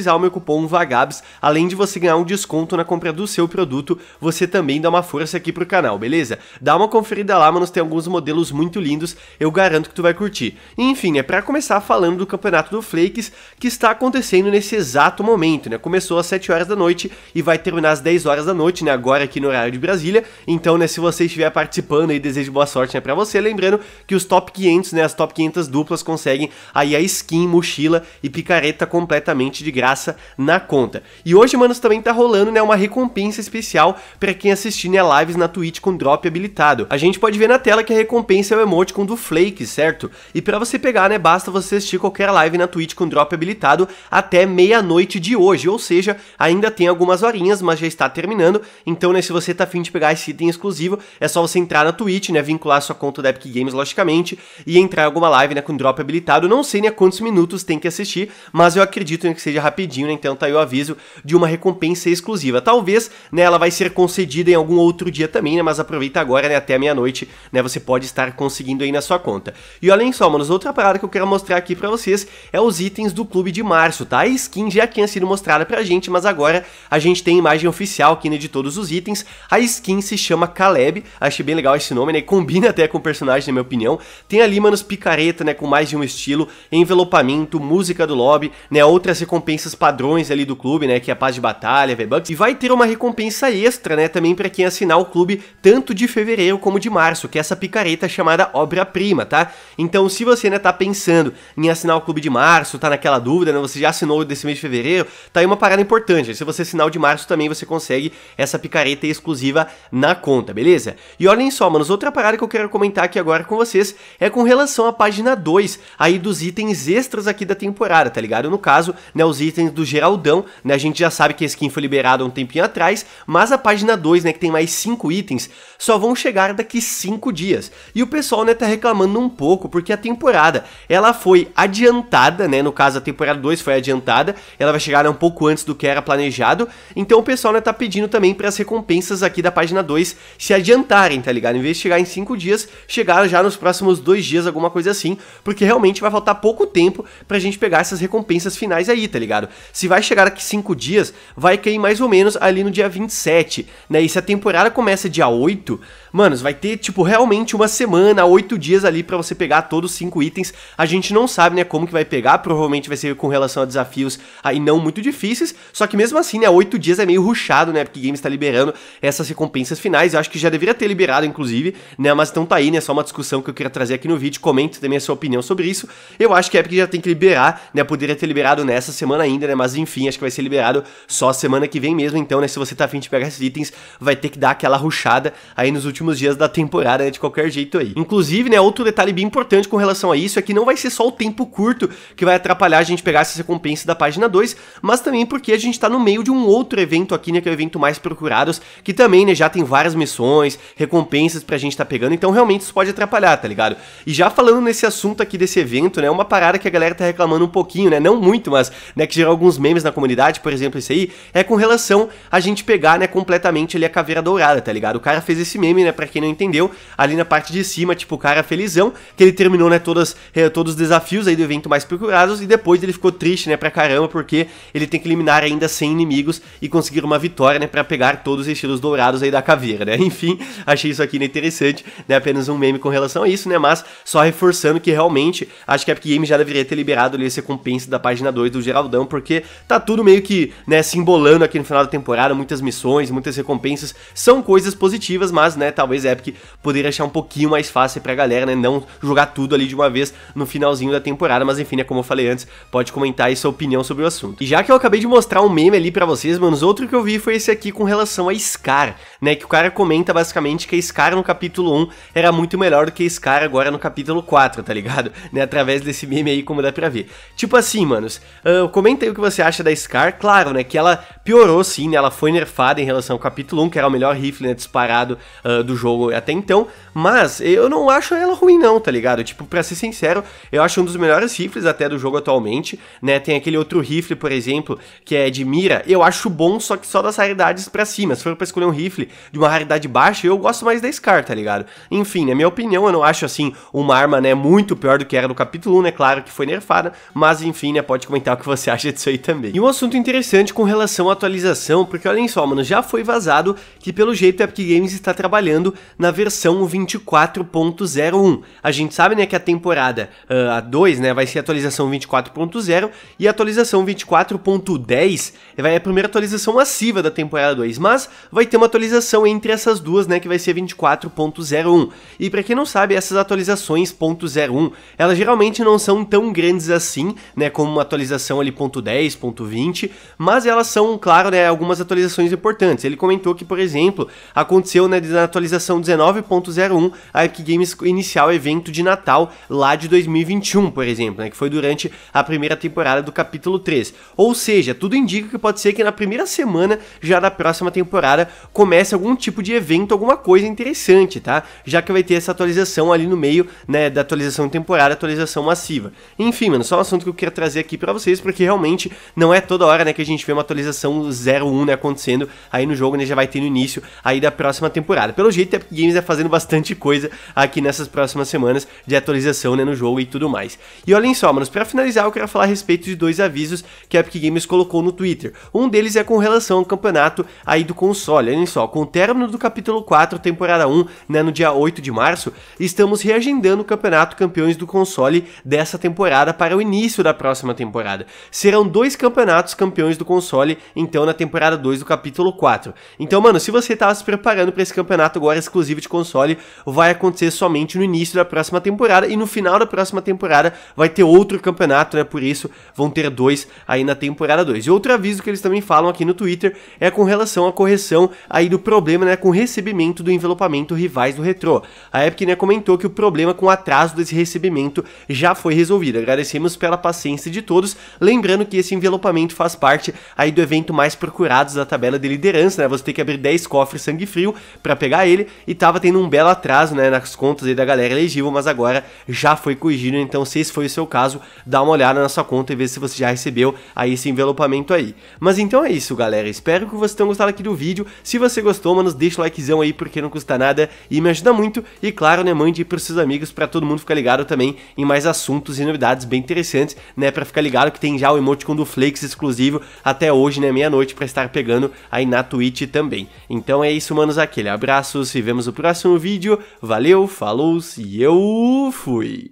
utilizar o meu cupom VAGABS, além de você ganhar um desconto na compra do seu produto, você também dá uma força aqui pro canal, beleza? Dá uma conferida lá, mano, tem alguns modelos muito lindos, eu garanto que tu vai curtir. Enfim, é para começar falando do campeonato do Flakes, que está acontecendo nesse exato momento, né? Começou às 7 horas da noite e vai terminar às 10 horas da noite, né? Agora aqui no horário de Brasília. Então, né, se você estiver participando aí, desejo boa sorte né, para você. Lembrando que os top 500, né, as top 500 duplas conseguem aí a skin, mochila e picareta completamente de graça graça na conta. E hoje, manos, também tá rolando, né, uma recompensa especial para quem assistir, né, lives na Twitch com drop habilitado. A gente pode ver na tela que a recompensa é o emoticon do Flake, certo? E para você pegar, né, basta você assistir qualquer live na Twitch com drop habilitado até meia-noite de hoje, ou seja, ainda tem algumas horinhas, mas já está terminando, então, né, se você tá afim de pegar esse item exclusivo, é só você entrar na Twitch, né, vincular sua conta da Epic Games, logicamente, e entrar em alguma live, né, com drop habilitado, não sei, né, quantos minutos tem que assistir, mas eu acredito né, que seja rapidinho, né? Então tá aí o aviso de uma recompensa exclusiva. Talvez, né, ela vai ser concedida em algum outro dia também, né? Mas aproveita agora, né, até meia-noite, né, você pode estar conseguindo aí na sua conta. E olhem só, manos, outra parada que eu quero mostrar aqui para vocês é os itens do clube de março, tá? A skin já tinha sido mostrada pra gente, mas agora a gente tem a imagem oficial aqui, né, de todos os itens. A skin se chama Caleb, achei bem legal esse nome, né? Combina até com o personagem, na minha opinião. Tem ali, manos, picareta, né, com mais de um estilo, envelopamento, música do lobby, né, outras recompensas recompensas padrões ali do clube, né, que é a paz de batalha, V-Bucks, e vai ter uma recompensa extra, né, também para quem assinar o clube tanto de fevereiro como de março, que é essa picareta chamada obra-prima, tá? Então, se você, né, tá pensando em assinar o clube de março, tá naquela dúvida, né, você já assinou desse mês de fevereiro, tá aí uma parada importante, se você assinar o de março também você consegue essa picareta exclusiva na conta, beleza? E olhem só, manos, outra parada que eu quero comentar aqui agora com vocês é com relação à página 2 aí dos itens extras aqui da temporada, tá ligado? No caso, né, os itens itens do Geraldão, né? A gente já sabe que a skin foi liberada há um tempinho atrás, mas a página 2, né, que tem mais 5 itens, só vão chegar daqui 5 dias. E o pessoal, né, tá reclamando um pouco, porque a temporada, ela foi adiantada, né, no caso a temporada 2 foi adiantada, ela vai chegar né, um pouco antes do que era planejado, então o pessoal, né, tá pedindo também para as recompensas aqui da página 2 se adiantarem, tá ligado? Em vez de chegar em 5 dias, chegar já nos próximos 2 dias, alguma coisa assim, porque realmente vai faltar pouco tempo pra gente pegar essas recompensas finais aí, tá ligado? Se vai chegar aqui 5 dias, vai cair mais ou menos ali no dia 27, né? E se a temporada começa dia 8, manos, vai ter tipo realmente uma semana, 8 dias ali para você pegar todos os 5 itens. A gente não sabe, né, como que vai pegar, provavelmente vai ser com relação a desafios aí não muito difíceis, só que mesmo assim, né, 8 dias é meio ruchado, né, porque Games tá liberando essas recompensas finais. Eu acho que já deveria ter liberado inclusive, né? Mas então tá aí, né, só uma discussão que eu queria trazer aqui no vídeo. Comente também a sua opinião sobre isso. Eu acho que a é Epic já tem que liberar, né? Poderia ter liberado nessa semana ainda, né? Mas enfim, acho que vai ser liberado só semana que vem mesmo. Então, né? Se você tá afim de pegar esses itens, vai ter que dar aquela ruxada aí nos últimos dias da temporada, né? De qualquer jeito aí. Inclusive, né? Outro detalhe bem importante com relação a isso é que não vai ser só o tempo curto que vai atrapalhar a gente pegar essas recompensas da página 2, mas também porque a gente tá no meio de um outro evento aqui, né? Que é o evento mais procurados, que também, né? Já tem várias missões, recompensas pra gente tá pegando. Então, realmente, isso pode atrapalhar, tá ligado? E já falando nesse assunto aqui desse evento, né? Uma parada que a galera tá reclamando um pouquinho, né? Não muito, mas, né? Que gerou alguns memes na comunidade, por exemplo, esse aí, é com relação a gente pegar, né, completamente ali a caveira dourada, tá ligado? O cara fez esse meme, né, pra quem não entendeu, ali na parte de cima, tipo, o cara felizão, que ele terminou, né, todas, eh, todos os desafios aí do evento mais procurados, e depois ele ficou triste, né, pra caramba, porque ele tem que eliminar ainda 100 inimigos e conseguir uma vitória, né, pra pegar todos os estilos dourados aí da caveira, né? Enfim, achei isso aqui né, interessante, né, apenas um meme com relação a isso, né, mas só reforçando que realmente, acho que a Epic Games já deveria ter liberado ali essa recompensa da página 2 do Geraldão porque tá tudo meio que, né, se embolando aqui no final da temporada, muitas missões, muitas recompensas, são coisas positivas, mas, né, talvez é Epic poderia achar um pouquinho mais fácil pra galera, né, não jogar tudo ali de uma vez no finalzinho da temporada, mas enfim, né, como eu falei antes, pode comentar aí sua opinião sobre o assunto. E já que eu acabei de mostrar um meme ali pra vocês, manos, outro que eu vi foi esse aqui com relação a Scar, né, que o cara comenta basicamente que Scar no capítulo 1 era muito melhor do que Scar agora no capítulo 4, tá ligado? Né, através desse meme aí, como dá pra ver. Tipo assim, manos, uh, comenta comenta aí o que você acha da Scar. Claro, né, que ela piorou sim, né, ela foi nerfada em relação ao capítulo 1, que era o melhor rifle né, disparado uh, do jogo até então, mas eu não acho ela ruim não, tá ligado? Tipo, pra ser sincero, eu acho um dos melhores rifles até do jogo atualmente, né, tem aquele outro rifle, por exemplo, que é de mira, eu acho bom, só que só das raridades pra cima, se for pra escolher um rifle de uma raridade baixa, eu gosto mais da Scar, tá ligado? Enfim, na minha opinião, eu não acho assim uma arma, né, muito pior do que era no capítulo 1, né, claro que foi nerfada, mas enfim, né, pode comentar o que você acha acha disso aí também. E um assunto interessante com relação à atualização, porque olhem só, mano, já foi vazado que pelo jeito a Epic Games está trabalhando na versão 24.01. A gente sabe, né, que a temporada uh, a 2, né, vai ser a atualização 24.0 e a atualização 24.10 vai é a primeira atualização massiva da temporada 2, mas vai ter uma atualização entre essas duas, né, que vai ser 24.01. E para quem não sabe, essas atualizações .01, elas geralmente não são tão grandes assim, né, como uma atualização ali .10, mas elas são, claro, né, algumas atualizações importantes. Ele comentou que, por exemplo, aconteceu né, na atualização 19.01 a Epic Games iniciar o evento de Natal lá de 2021, por exemplo, né, que foi durante a primeira temporada do capítulo 3. Ou seja, tudo indica que pode ser que na primeira semana já da próxima temporada comece algum tipo de evento, alguma coisa interessante, tá? Já que vai ter essa atualização ali no meio, né, da atualização temporária, atualização massiva. Enfim, mano, só um assunto que eu queria trazer aqui para vocês, porque realmente realmente não é toda hora, né, que a gente vê uma atualização 01, né, acontecendo aí no jogo, né, já vai ter no início aí da próxima temporada. Pelo jeito, a Epic Games é fazendo bastante coisa aqui nessas próximas semanas de atualização, né, no jogo e tudo mais. E olhem só, manos, para finalizar, eu quero falar a respeito de dois avisos que a Epic Games colocou no Twitter. Um deles é com relação ao campeonato aí do console. Olhem só, com o término do capítulo 4, temporada 1, né, no dia 8 de março, estamos reagendando o campeonato campeões do console dessa temporada para o início da próxima temporada. Se serão dois campeonatos campeões do console, então na temporada 2 do capítulo 4. Então, mano, se você tava tá se preparando para esse campeonato agora exclusivo de console, vai acontecer somente no início da próxima temporada e no final da próxima temporada vai ter outro campeonato, né? Por isso vão ter dois aí na temporada 2. E outro aviso que eles também falam aqui no Twitter é com relação à correção aí do problema, né, com o recebimento do envelopamento rivais do retrô. A Epic, né, comentou que o problema com o atraso desse recebimento já foi resolvido. Agradecemos pela paciência de todos, lembrando lembrando que esse envelopamento faz parte aí do evento mais procurados da tabela de liderança, né? Você tem que abrir 10 cofres sangue frio para pegar ele e tava tendo um belo atraso, né, nas contas aí da galera elegível, mas agora já foi corrigido, então se esse foi o seu caso, dá uma olhada na sua conta e vê se você já recebeu aí esse envelopamento aí. Mas então é isso, galera. Espero que vocês tenham gostado aqui do vídeo. Se você gostou, mano, deixa o likezão aí porque não custa nada e me ajuda muito. E claro, né, mande pros seus amigos para todo mundo ficar ligado também em mais assuntos e novidades bem interessantes, né, para ficar ligado que tem já o emoji emoticon do Flakes exclusivo até hoje, né, meia-noite, pra estar pegando aí na Twitch também. Então é isso, manos, aquele abraço, se vemos no próximo vídeo, valeu, falou e eu fui!